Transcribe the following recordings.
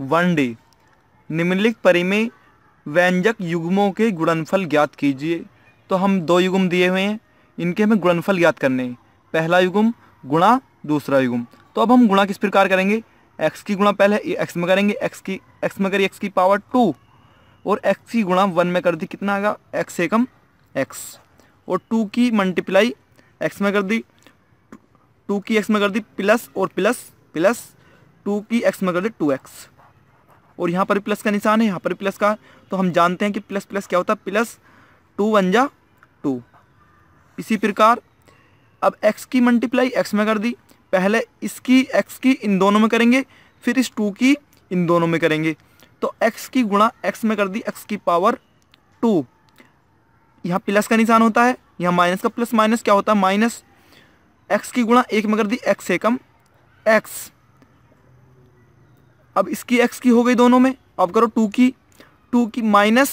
one D निम्नलिखित परिमेय व्यंजक युग्मों के गुणनफल ज्ञात कीजिए तो हम दो युग्म दिए हुए हैं इनके हमें गुणनफल ज्ञात करने हैं पहला युग्म गुणा दूसरा युग्म तो अब हम गुणा किस प्रकार करेंगे एक्स की गुणा पहले एक्स में करेंगे एक्स की एक्स में करिए एक्स की पावर टू और एक्स की गुणा वन में कर दी कितना आएगा एक्स एकम एक्स और टू की मल्टीप्लाई एक्स में कर दी टू की एक्स में कर दी प्लस और प्लस प्लस टू की एक्स में कर दी टू एक्स और यहाँ पर प्लस का निशान है यहाँ पर प्लस का तो हम जानते हैं कि प्लस प्लस क्या होता है प्लस टू वन जा टू इसी प्रकार अब एक्स की मल्टीप्लाई एक्स में कर दी पहले इसकी एक्स की इन दोनों में करेंगे फिर इस टू की इन दोनों में करेंगे तो एक्स की गुणा एक्स में कर दी एक्स की पावर टू यहाँ प्लस का निशान होता है यहाँ माइनस का प्लस माइनस क्या होता है माइनस एक्स की गुणा एक में कर दी एक्स कम एक्स अब इसकी एक्स की हो गई दोनों में अब करो टू की टू की माइनस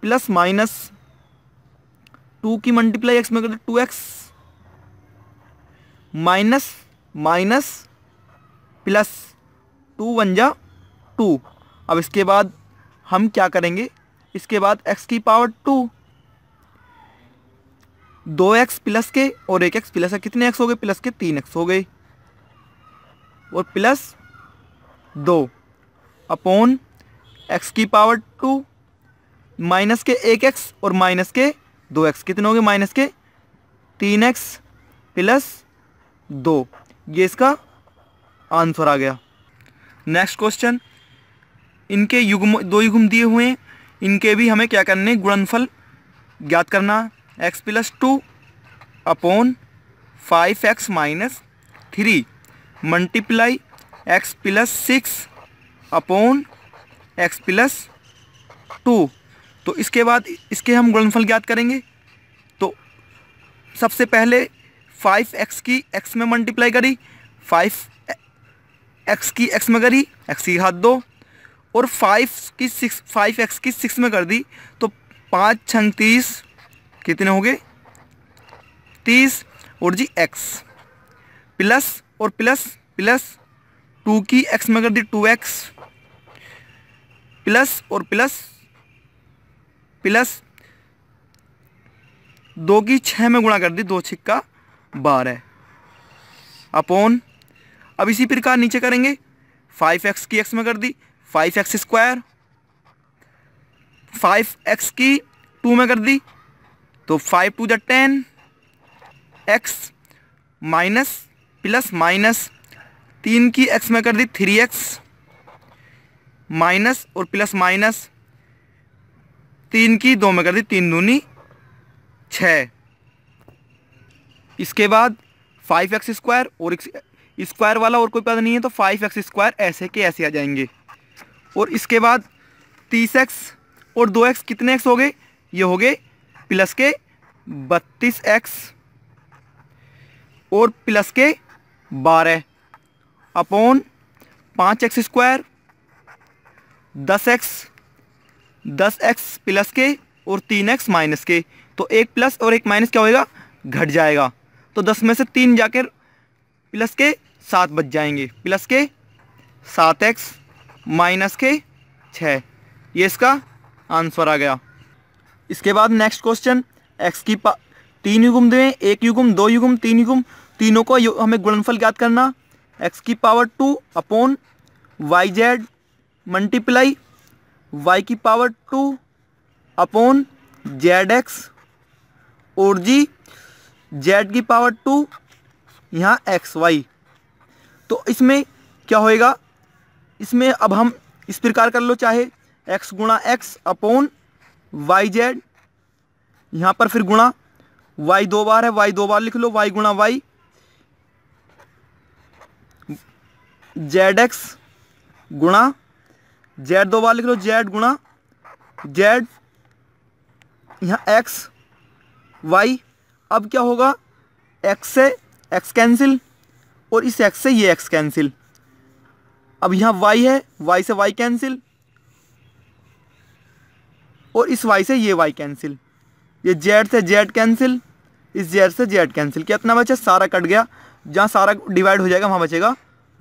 प्लस माइनस टू की मल्टीप्लाई एक्स में कर two x minus minus plus two one जा टू अब इसके बाद हम क्या करेंगे इसके बाद एक्स की पावर टू दो एक्स प्लस के और एक एक्स प्लस है कितने एक्स हो गए प्लस के तीन एक्स हो गए और प्लस दो अपोन एक्स की पावर टू माइनस के एक एक्स और माइनस के दो एक्स कितने हो गए माइनस के तीन एक्स प्लस दो ये इसका आंसर आ गया नेक्स्ट क्वेश्चन इनके युग्म दो युग्म दिए हुए हैं इनके भी हमें क्या करने गुणनफल ज्ञात करना x plus two upon five x minus three multiply x plus six upon x plus two तो इसके बाद इसके हम गुणनफल ज्ञात करेंगे तो सबसे पहले फाइव एक्स की एक्स में मल्टीप्लाई करी फाइव एक्स की एक्स में करी एक्स की हाथ दो और फाइव की सिक्स फाइव एक्स की सिक्स में कर दी तो पाँच छीस कितने हो गए तीस और जी एक्स प्लस और प्लस प्लस टू की एक्स में कर दी टू एक्स प्लस और प्लस प्लस दो की छः में गुणा कर दी दो छिक्का बारह अपॉन अब इसी प्रकार नीचे करेंगे फाइव एक्स की एक्स में कर दी five x square five x की टू में कर दी तो five two the ten x minus plus minus तीन की एक्स में कर दी थ्री एक्स माइनस और प्लस माइनस तीन की दो में कर दी तीन दूनी छ इसके बाद फाइव एक्स स्क्वायर और स्क्वायर वाला और कोई पता नहीं है तो फाइव एक्स स्क्वायर ऐसे के ऐसे आ जाएंगे और इसके बाद तीस एक्स और दो एक्स कितने एक्स हो गए ये हो गए प्लस के बत्तीस एक्स और प्लस के बारह अपॉन पाँच एक्स स्क्वायर दस एक्स दस एक्स प्लस के और तीन एक्स माइनस के तो एक प्लस और एक माइनस क्या होएगा घट जाएगा तो दस में से तीन जाकर प्लस के सात बच जाएंगे प्लस के सात एक्स माइनस के छः ये इसका आंसर आ गया इसके बाद नेक्स्ट क्वेश्चन एक्स की पा तीन युगुम दें एक युगुम दो युगुम तीन युगुम तीनों को हमें गुणनफल ज्ञात करना एक्स की power two upon Y Z multiply Y की power two upon Z X और जी जेड की पावर टू यहाँ एक्स वाई तो इसमें क्या होएगा इसमें अब हम इस प्रकार कर लो चाहे एक्स गुणा एक्स अपॉन वाई जेड यहाँ पर फिर गुणा वाई दो बार है वाई दो बार लिख लो वाई गुणा वाई जेड एक्स गुणा जेड दो बार लिख लो जेड गुणा जेड यहाँ एक्स वाई अब क्या होगा एक्स से एक्स कैंसिल और इस एक्स से ये एक्स कैंसिल अब यहाँ वाई है वाई से वाई कैंसिल और इस वाई से ये वाई कैंसिल ये जेड से जेड कैंसिल इस जेड से जेड कैंसिल कितना बचा सारा कट गया जहाँ सारा डिवाइड हो जाएगा वहाँ बचेगा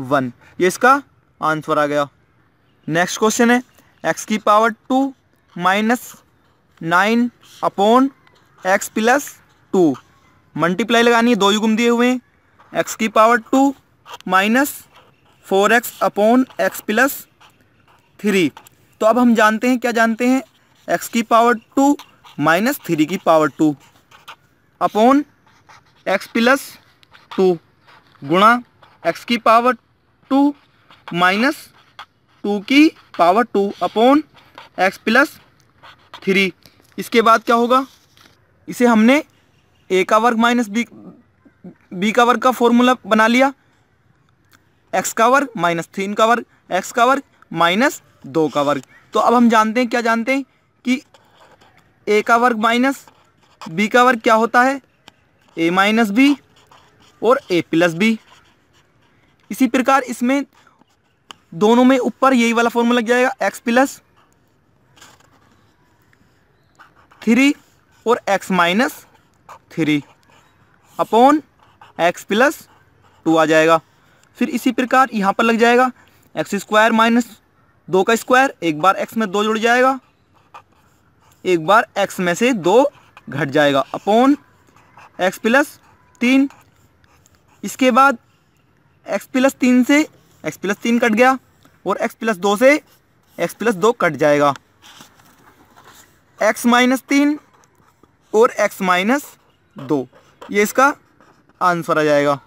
वन ये इसका आंसर आ गया नेक्स्ट क्वेश्चन है एक्स की power two minus nine upon x plus two multiply लगानी है दो युगम दिए हुए हैं एक्स की power two minus four x upon x plus three तो अब हम जानते हैं क्या जानते हैं एक्स की पावर टू माइनस थ्री की power two upon x plus two गुणा एक्स की पावर टू माइनस टू की power two upon x plus three इसके बाद क्या होगा इसे हमने ए का वर्ग माइनस बी बी का वर्ग का फॉर्मूला बना लिया एक्स का वर्ग माइनस तीन का वर्ग एक्स का वर्ग माइनस दो का वर्ग तो अब हम जानते हैं क्या जानते हैं कि ए का वर्ग माइनस बी का वर्ग क्या होता है ए माइनस बी और ए प्लस बी इसी प्रकार इसमें दोनों में ऊपर यही वाला फॉर्मूला लग जाएगा एक्स प्लस थ्री और x minus three upon x plus two आ जाएगा फिर इसी प्रकार यहाँ पर लग जाएगा एक्स स्क्वायर माइनस दो का स्क्वायर एक बार एक्स में दो जुड़ जाएगा एक बार एक्स में से दो घट जाएगा अपॉन एक्स प्लस तीन इसके बाद एक्स प्लस तीन से एक्स प्लस तीन कट गया और एक्स प्लस दो से एक्स प्लस दो कट जाएगा एक्स माइनस तीन और एक्स माइनस दो ये इसका आंसर आ जाएगा